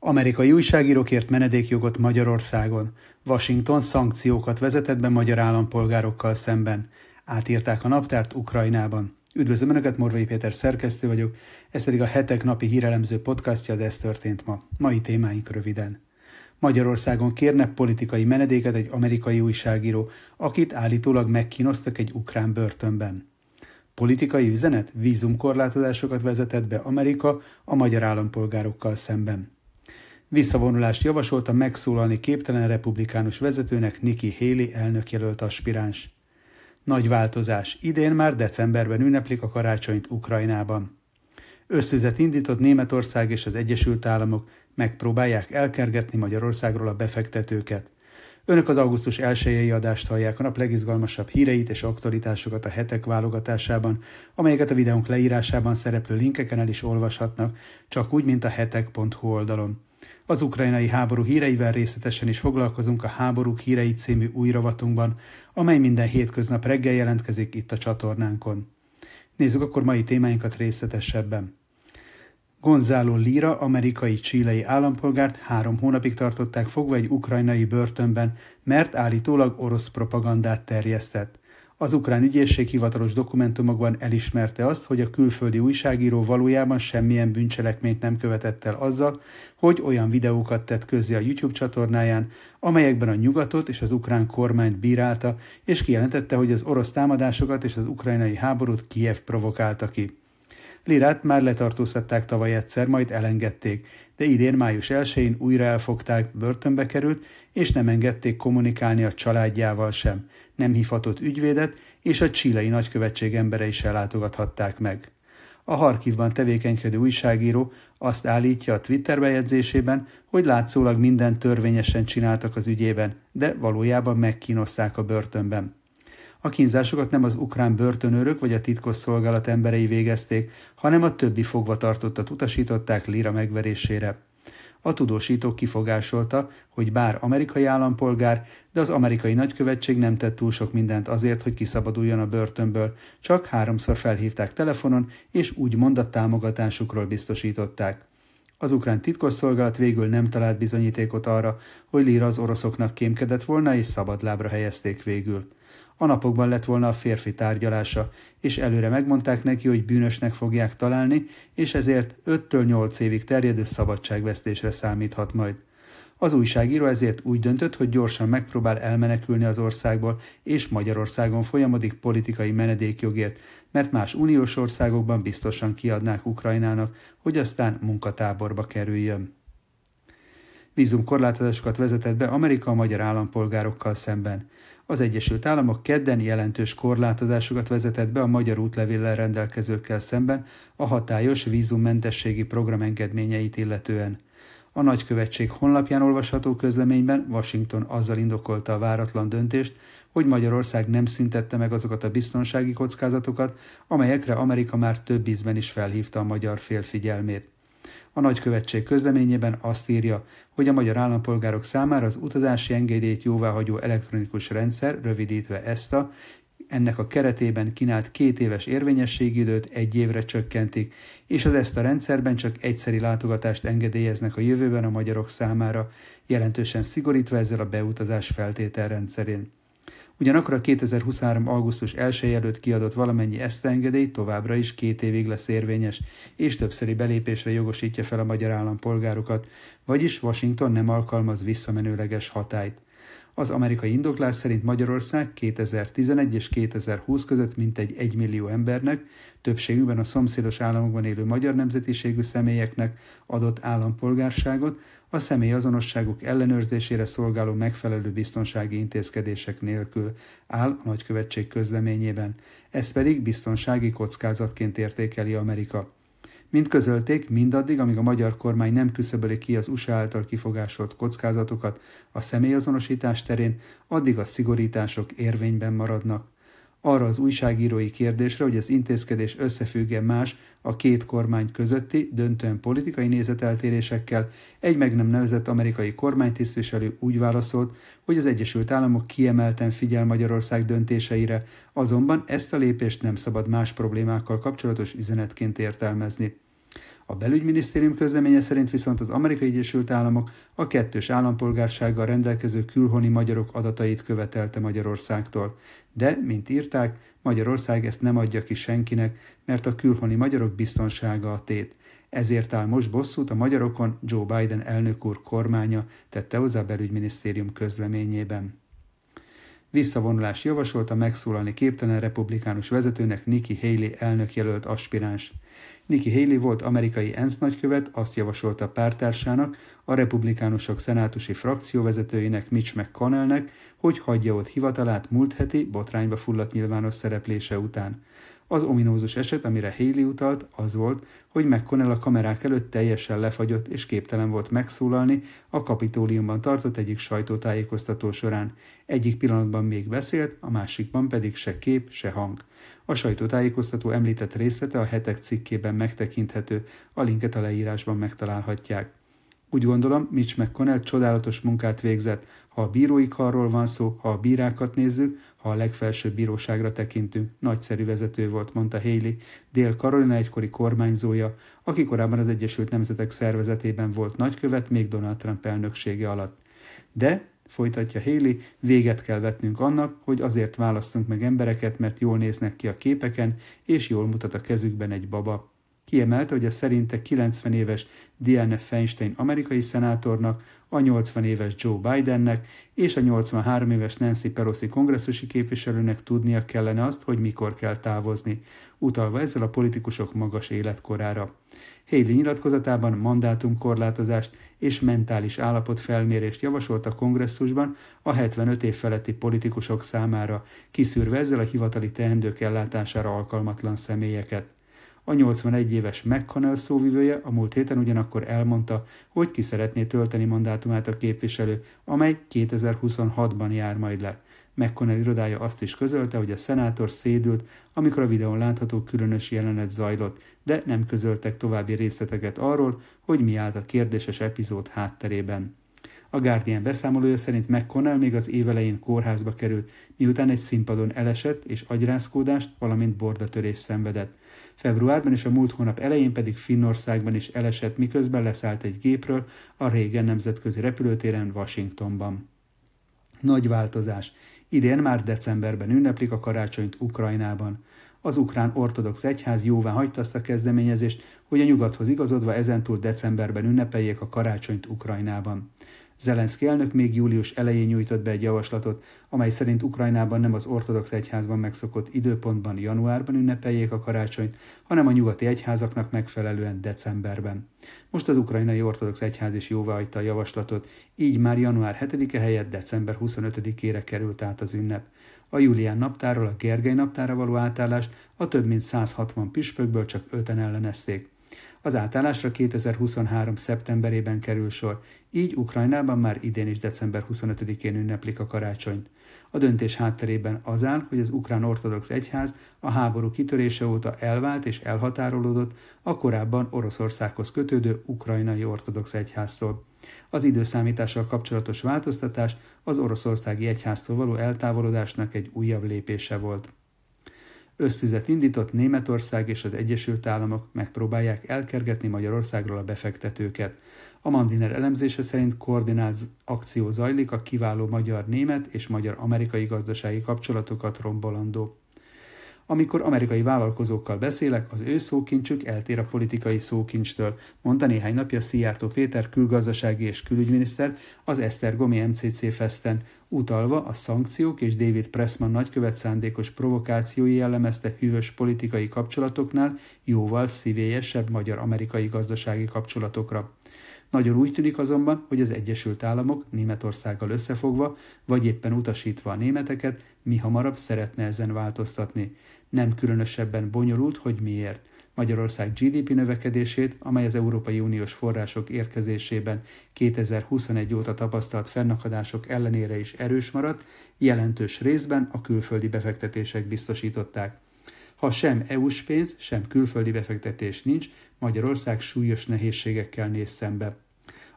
Amerikai újságírókért menedékjogot Magyarországon. Washington szankciókat vezetett be magyar állampolgárokkal szemben. Átírták a naptárt Ukrajnában. Üdvözlöm Önöket, Morvai Péter szerkesztő vagyok, ez pedig a hetek napi hírelemző podcastja, de ez történt ma. Mai témáink röviden. Magyarországon kérne politikai menedéket egy amerikai újságíró, akit állítólag megkínoztak egy ukrán börtönben. Politikai üzenet vízumkorlátozásokat vezetett be Amerika a magyar állampolgárokkal szemben. Visszavonulást javasolt a megszólalni képtelen republikánus vezetőnek Nikki Haley elnökjelölt aspiráns. Nagy változás. Idén már decemberben ünneplik a karácsonyt Ukrajnában. Összüzet indított Németország és az Egyesült Államok, megpróbálják elkergetni Magyarországról a befektetőket. Önök az augusztus 1 adást hallják a nap legizgalmasabb híreit és aktualitásokat a hetek válogatásában, amelyeket a videónk leírásában szereplő linkeken el is olvashatnak, csak úgy, mint a hetek.hu oldalon. Az ukrajnai háború híreivel részletesen is foglalkozunk a Háborúk hírei című újravatunkban, amely minden hétköznap reggel jelentkezik itt a csatornánkon. Nézzük akkor mai témáinkat részletesebben. Gonzalo Lira, amerikai csílei állampolgárt három hónapig tartották fogva egy ukrajnai börtönben, mert állítólag orosz propagandát terjesztett. Az ukrán ügyészség hivatalos dokumentumokban elismerte azt, hogy a külföldi újságíró valójában semmilyen bűncselekményt nem követett el azzal, hogy olyan videókat tett közzé a YouTube csatornáján, amelyekben a nyugatot és az ukrán kormányt bírálta, és kijelentette, hogy az orosz támadásokat és az ukrajnai háborút Kiev provokálta ki. Lirát már letartóztatták tavaly egyszer, majd elengedték, de idén május 1-én újra elfogták, börtönbe került, és nem engedték kommunikálni a családjával sem. Nem hivatott ügyvédet, és a csilei nagykövetség emberei is látogathatták meg. A Harkivban tevékenykedő újságíró azt állítja a Twitter bejegyzésében, hogy látszólag minden törvényesen csináltak az ügyében, de valójában megkínozták a börtönben. A kínzásokat nem az ukrán börtönőrök vagy a titkos szolgálat emberei végezték, hanem a többi fogvatartottat utasították Lira megverésére. A tudósító kifogásolta, hogy bár amerikai állampolgár, de az amerikai nagykövetség nem tett túl sok mindent azért, hogy kiszabaduljon a börtönből, csak háromszor felhívták telefonon, és úgymond a támogatásukról biztosították. Az ukrán titkosszolgálat végül nem talált bizonyítékot arra, hogy Lira az oroszoknak kémkedett volna és szabadlábra helyezték végül. A napokban lett volna a férfi tárgyalása, és előre megmondták neki, hogy bűnösnek fogják találni, és ezért 5-től 8 évig terjedő szabadságvesztésre számíthat majd. Az újságíró ezért úgy döntött, hogy gyorsan megpróbál elmenekülni az országból, és Magyarországon folyamodik politikai menedékjogért, mert más uniós országokban biztosan kiadnák Ukrajnának, hogy aztán munkatáborba kerüljön. Vízumkorlátozásokat vezetett be Amerika a magyar állampolgárokkal szemben. Az Egyesült Államok kedden jelentős korlátozásokat vezetett be a magyar útlevéllel rendelkezőkkel szemben a hatályos vízummentességi program engedményeit illetően. A nagykövetség honlapján olvasható közleményben Washington azzal indokolta a váratlan döntést, hogy Magyarország nem szüntette meg azokat a biztonsági kockázatokat, amelyekre Amerika már több ízben is felhívta a magyar fél figyelmét. A nagykövetség közleményében azt írja, hogy a magyar állampolgárok számára az utazási engedélyt jóváhagyó elektronikus rendszer, rövidítve ezt a, ennek a keretében kínált két éves időt egy évre csökkentik, és az ezt a rendszerben csak egyszeri látogatást engedélyeznek a jövőben a magyarok számára, jelentősen szigorítva ezzel a beutazás feltételrendszerén. Ugyanakkor a 2023. augusztus 1 előtt kiadott valamennyi esztengedély továbbra is két évig lesz érvényes, és többszöri belépésre jogosítja fel a magyar állampolgárokat, vagyis Washington nem alkalmaz visszamenőleges hatályt. Az amerikai indoklás szerint Magyarország 2011 és 2020 között mintegy 1 millió embernek, többségükben a szomszédos államokban élő magyar nemzetiségű személyeknek adott állampolgárságot a személyazonosságuk ellenőrzésére szolgáló megfelelő biztonsági intézkedések nélkül áll a nagykövetség közleményében. Ez pedig biztonsági kockázatként értékeli Amerika. Mint közölték, mindaddig, amíg a magyar kormány nem küszöböli ki az USA által kifogásolt kockázatokat a személyazonosítás terén, addig a szigorítások érvényben maradnak arra az újságírói kérdésre, hogy az intézkedés összefügge más a két kormány közötti, döntően politikai nézeteltérésekkel, egy meg nem nevezett amerikai kormánytisztviselő úgy válaszolt, hogy az Egyesült Államok kiemelten figyel Magyarország döntéseire, azonban ezt a lépést nem szabad más problémákkal kapcsolatos üzenetként értelmezni. A belügyminisztérium közleménye szerint viszont az Amerikai Egyesült Államok a kettős állampolgársággal rendelkező külhoni magyarok adatait követelte Magyarországtól. De, mint írták, Magyarország ezt nem adja ki senkinek, mert a külhoni magyarok biztonsága a tét. Ezért áll most bosszút a magyarokon Joe Biden elnök úr kormánya, tette hozzá belügyminisztérium közleményében. Visszavonulást javasolt a megszólalni képtelen republikánus vezetőnek Nikki Haley elnökjelölt aspiráns. Nikki Haley volt amerikai ENSZ nagykövet, azt javasolta pártársának, a republikánusok szenátusi frakcióvezetőinek Mitch McConnellnek, hogy hagyja ott hivatalát múlt heti botrányba fulladt nyilvános szereplése után. Az ominózus eset, amire Haley utalt, az volt, hogy McConnell a kamerák előtt teljesen lefagyott és képtelen volt megszólalni a kapitóliumban tartott egyik sajtótájékoztató során. Egyik pillanatban még beszélt, a másikban pedig se kép, se hang. A sajtótájékoztató említett részlete a hetek cikkében megtekinthető, a linket a leírásban megtalálhatják. Úgy gondolom, Mitch McConnell csodálatos munkát végzett. Ha a bírói karról van szó, ha a bírákat nézzük, ha a legfelsőbb bíróságra tekintünk, nagyszerű vezető volt, mondta Haley, Dél-Karolina egykori kormányzója, aki korábban az Egyesült Nemzetek Szervezetében volt nagykövet, még Donald Trump elnöksége alatt. De, folytatja Haley, véget kell vetnünk annak, hogy azért választunk meg embereket, mert jól néznek ki a képeken, és jól mutat a kezükben egy baba. Kiemelte, hogy a szerinte 90 éves Diane Feinstein amerikai szenátornak, a 80 éves Joe Bidennek és a 83 éves Nancy Pelosi kongresszusi képviselőnek tudnia kellene azt, hogy mikor kell távozni, utalva ezzel a politikusok magas életkorára. Haley nyilatkozatában mandátumkorlátozást és mentális állapotfelmérést javasolt a kongresszusban a 75 év feletti politikusok számára, kiszűrve ezzel a hivatali teendők ellátására alkalmatlan személyeket. A 81 éves McConnell szóvivője a múlt héten ugyanakkor elmondta, hogy ki szeretné tölteni mandátumát a képviselő, amely 2026-ban jár majd le. McConnell irodája azt is közölte, hogy a szenátor szédült, amikor a videón látható különös jelenet zajlott, de nem közöltek további részleteket arról, hogy mi állt a kérdéses epizód hátterében. A Guardian beszámolója szerint McConnell még az évelején kórházba került, miután egy színpadon elesett és agyrázkódást, valamint bordatörést szenvedett. Februárban és a múlt hónap elején pedig Finnországban is elesett, miközben leszállt egy gépről a régen nemzetközi repülőtéren Washingtonban. Nagy változás. Idén már decemberben ünneplik a karácsonyt Ukrajnában. Az ukrán ortodox egyház jóvá hagyta azt a kezdeményezést, hogy a nyugathoz igazodva ezentúl decemberben ünnepeljék a karácsonyt Ukrajnában. Zelenszky elnök még július elején nyújtott be egy javaslatot, amely szerint Ukrajnában nem az ortodox egyházban megszokott időpontban januárban ünnepeljék a karácsonyt, hanem a nyugati egyházaknak megfelelően decemberben. Most az ukrajnai ortodox egyház is jóváhagyta a javaslatot, így már január 7-e helyett december 25-ére került át az ünnep. A Julián naptárról a Gergely naptára való átállást a több mint 160 püspökből csak öten ellenezték. Az átállásra 2023. szeptemberében kerül sor, így Ukrajnában már idén is december 25-én ünneplik a karácsonyt. A döntés hátterében az áll, hogy az ukrán ortodox egyház a háború kitörése óta elvált és elhatárolódott a korábban Oroszországhoz kötődő ukrajnai ortodox egyháztól. Az időszámítással kapcsolatos változtatás az oroszországi egyháztól való eltávolodásnak egy újabb lépése volt. Ösztüzet indított Németország és az Egyesült Államok megpróbálják elkergetni Magyarországról a befektetőket. A Mandiner elemzése szerint koordináz akció zajlik a kiváló magyar-német és magyar-amerikai gazdasági kapcsolatokat rombolandó. Amikor amerikai vállalkozókkal beszélek, az ő szókincsük eltér a politikai szókincstől, mondta néhány napja Szijjártó Péter külgazdasági és külügyminiszter az Esztergomi MCC Festen, utalva a szankciók és David Pressman nagykövet szándékos provokációi jellemezte hűvös politikai kapcsolatoknál jóval szívélyesebb magyar-amerikai gazdasági kapcsolatokra. Nagyon úgy tűnik azonban, hogy az Egyesült Államok Németországgal összefogva, vagy éppen utasítva a németeket, mi hamarabb szeretne ezen változtatni. Nem különösebben bonyolult, hogy miért – Magyarország GDP növekedését, amely az Európai Uniós források érkezésében 2021 óta tapasztalt fennakadások ellenére is erős maradt, jelentős részben a külföldi befektetések biztosították. Ha sem EU-s pénz, sem külföldi befektetés nincs, Magyarország súlyos nehézségekkel néz szembe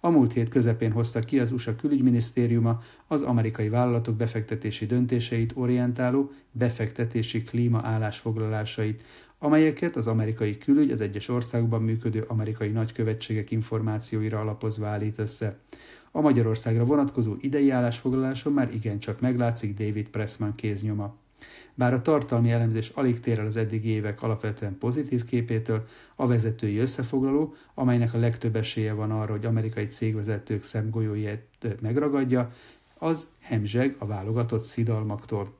a múlt hét közepén hozta ki az USA külügyminisztériuma az amerikai vállalatok befektetési döntéseit orientáló befektetési klíma állásfoglalásait, amelyeket az amerikai külügy az egyes országban működő amerikai nagykövetségek információira alapozva állít össze. A Magyarországra vonatkozó idei állásfoglaláson már igencsak meglátszik David Pressman kéznyoma. Bár a tartalmi elemzés alig tér el az eddigi évek alapvetően pozitív képétől, a vezetői összefoglaló, amelynek a legtöbb esélye van arra, hogy amerikai cégvezetők szemgolyóját megragadja, az hemzseg a válogatott szidalmaktól.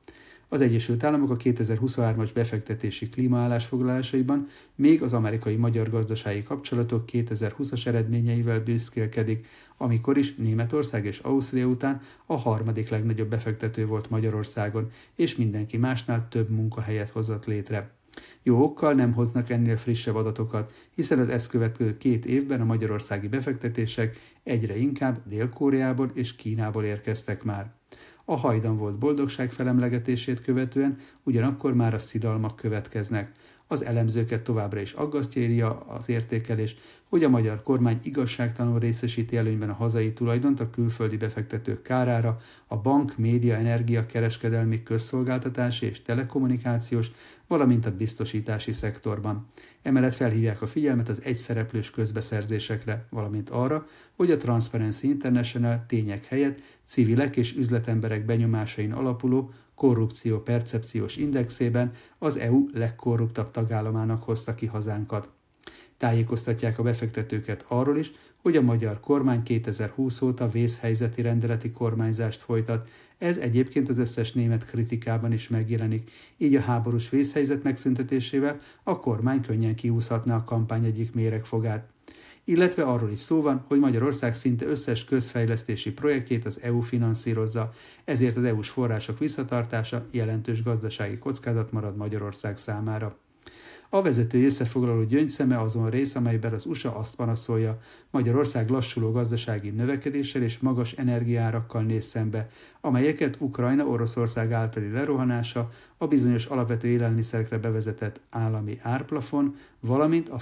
Az Egyesült Államok a 2023-as befektetési klímaállásfoglalásaiban még az amerikai magyar gazdasági kapcsolatok 2020-as eredményeivel büszkélkedik, amikor is Németország és Ausztria után a harmadik legnagyobb befektető volt Magyarországon, és mindenki másnál több munkahelyet hozott létre. Jó okkal nem hoznak ennél frissebb adatokat, hiszen az ezt követő két évben a magyarországi befektetések egyre inkább Dél-Koreából és Kínából érkeztek már. A hajdan volt boldogság felemlegetését követően ugyanakkor már a szidalmak következnek. Az elemzőket továbbra is aggasztja az értékelés, hogy a magyar kormány igazságtalanul részesíti előnyben a hazai tulajdont a külföldi befektetők kárára, a bank, média, energia, kereskedelmi, közszolgáltatási és telekommunikációs, valamint a biztosítási szektorban. Emellett felhívják a figyelmet az egyszereplős közbeszerzésekre, valamint arra, hogy a Transparency International tények helyett civilek és üzletemberek benyomásain alapuló korrupció percepciós indexében az EU legkorruptabb tagállamának hozta ki hazánkat. Tájékoztatják a befektetőket arról is, hogy a magyar kormány 2020 óta vészhelyzeti rendeleti kormányzást folytat. Ez egyébként az összes német kritikában is megjelenik, így a háborús vészhelyzet megszüntetésével a kormány könnyen kiúszhatná a kampány egyik méregfogát illetve arról is szó van, hogy Magyarország szinte összes közfejlesztési projektjét az EU finanszírozza, ezért az EU-s források visszatartása jelentős gazdasági kockázat marad Magyarország számára. A vezető összefoglaló gyöngyszeme azon rész, amelyben az USA azt panaszolja, Magyarország lassuló gazdasági növekedéssel és magas energiárakkal néz szembe, amelyeket Ukrajna-Oroszország általi lerohanása, a bizonyos alapvető élelmiszerekre bevezetett állami árplafon, valamint a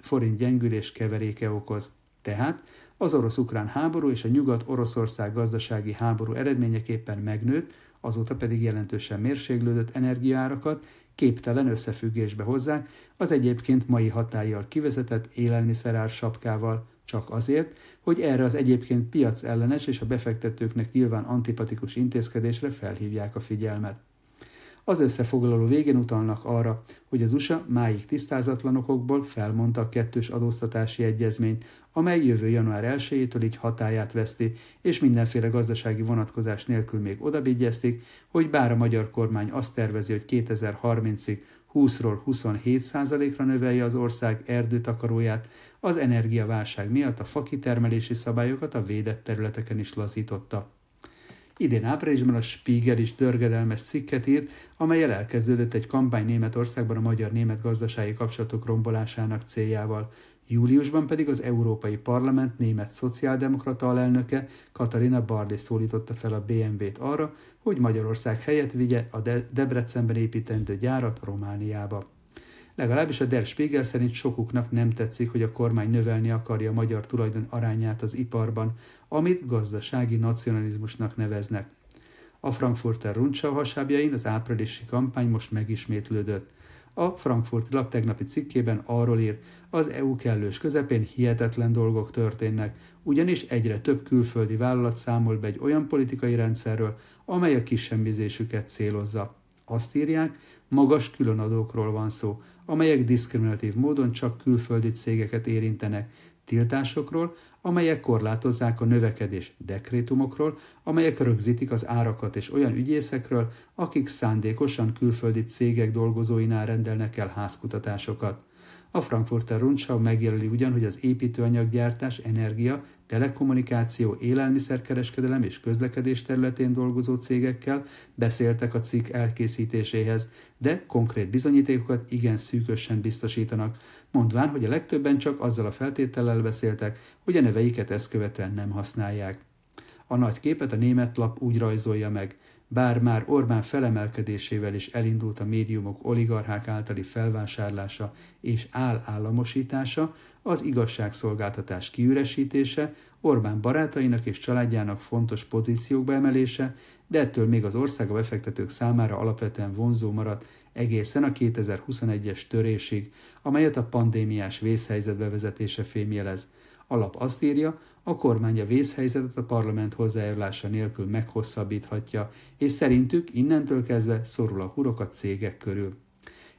forint gyengülés keveréke okoz. Tehát az orosz-ukrán háború és a nyugat-oroszország gazdasági háború eredményeképpen megnőtt, azóta pedig jelentősen mérséglődött energiárakat képtelen összefüggésbe hozzák az egyébként mai hatállyal kivezetett élelmiszerár sapkával, csak azért, hogy erre az egyébként piac ellenes és a befektetőknek nyilván antipatikus intézkedésre felhívják a figyelmet. Az összefoglaló végén utalnak arra, hogy az USA máig tisztázatlan okokból felmondta a kettős adóztatási egyezményt, amely jövő január 1-től így hatáját veszti, és mindenféle gazdasági vonatkozás nélkül még odabigyezték, hogy bár a magyar kormány azt tervezi, hogy 2030-ig 20-ról 27%-ra növelje az ország erdőtakaróját, az energiaválság miatt a fakitermelési szabályokat a védett területeken is lazította. Idén áprilisban a Spiegel is dörgedelmes cikket írt, amelyel elkezdődött egy kampány Németországban a magyar-német gazdasági kapcsolatok rombolásának céljával – Júliusban pedig az Európai Parlament német szociáldemokrata alelnöke Katarina Barley szólította fel a BMW-t arra, hogy Magyarország helyett vigye a De- Debrecenben építendő gyárat Romániába. Legalábbis a Der Spiegel szerint sokuknak nem tetszik, hogy a kormány növelni akarja a magyar tulajdon arányát az iparban, amit gazdasági nacionalizmusnak neveznek. A Frankfurter Rundschau hasábjain az áprilisi kampány most megismétlődött. A Frankfurti Lap tegnapi cikkében arról ír, az EU kellős közepén hihetetlen dolgok történnek, ugyanis egyre több külföldi vállalat számol be egy olyan politikai rendszerről, amely a kisemmizésüket célozza. Azt írják, magas különadókról van szó, amelyek diszkriminatív módon csak külföldi cégeket érintenek, tiltásokról, amelyek korlátozzák a növekedés dekrétumokról, amelyek rögzítik az árakat és olyan ügyészekről, akik szándékosan külföldi cégek dolgozóinál rendelnek el házkutatásokat. A Frankfurter Rundschau megjelöli ugyan, hogy az építőanyaggyártás, energia, telekommunikáció, élelmiszerkereskedelem és közlekedés területén dolgozó cégekkel beszéltek a cikk elkészítéséhez, de konkrét bizonyítékokat igen szűkösen biztosítanak, mondván, hogy a legtöbben csak azzal a feltétellel beszéltek, hogy a neveiket ezt követően nem használják. A nagy képet a német lap úgy rajzolja meg – bár már Orbán felemelkedésével is elindult a médiumok oligarchák általi felvásárlása és állállamosítása, az igazságszolgáltatás kiüresítése, Orbán barátainak és családjának fontos pozíciók beemelése, de ettől még az országa befektetők számára alapvetően vonzó maradt egészen a 2021-es törésig, amelyet a pandémiás vészhelyzet bevezetése fémjelez – a lap azt írja, a kormány a vészhelyzetet a parlament hozzájárulása nélkül meghosszabbíthatja, és szerintük innentől kezdve szorul a hurok a cégek körül.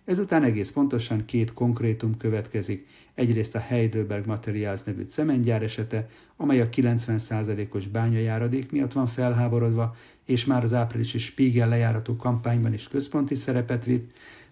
Ezután egész pontosan két konkrétum következik. Egyrészt a Heidelberg Materials nevű cementgyár esete, amely a 90%-os bányajáradék miatt van felháborodva, és már az áprilisi Spiegel lejáratú kampányban is központi szerepet vitt,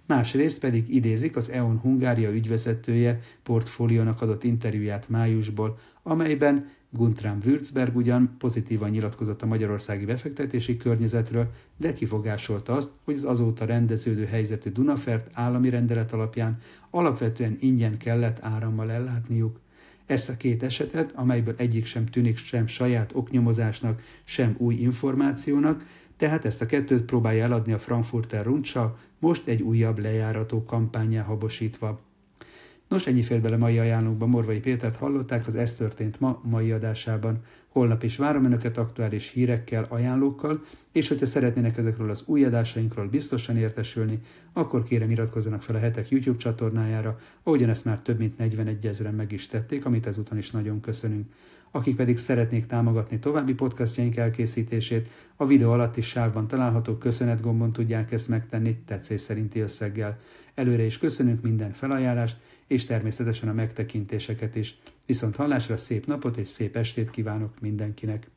másrészt pedig idézik az EON Hungária ügyvezetője portfóliónak adott interjúját májusból, amelyben Guntram Würzberg ugyan pozitívan nyilatkozott a magyarországi befektetési környezetről, de kifogásolta azt, hogy az azóta rendeződő helyzetű Dunafert állami rendelet alapján alapvetően ingyen kellett árammal ellátniuk. Ezt a két esetet, amelyből egyik sem tűnik sem saját oknyomozásnak, sem új információnak, tehát ezt a kettőt próbálja eladni a Frankfurter Rundschau, most egy újabb lejárató kampányá habosítva. Nos, ennyi fér bele mai ajánlónkba. Morvai Pétert hallották az Ez történt ma mai adásában. Holnap is várom Önöket aktuális hírekkel, ajánlókkal, és hogyha szeretnének ezekről az új adásainkról biztosan értesülni, akkor kérem iratkozzanak fel a hetek YouTube csatornájára, ahogyan ezt már több mint 41 ezeren meg is tették, amit ezúton is nagyon köszönünk akik pedig szeretnék támogatni további podcastjaink elkészítését, a videó alatti sávban található köszönetgombon tudják ezt megtenni tetszés szerinti összeggel. Előre is köszönünk minden felajánlást, és természetesen a megtekintéseket is. Viszont hallásra szép napot és szép estét kívánok mindenkinek!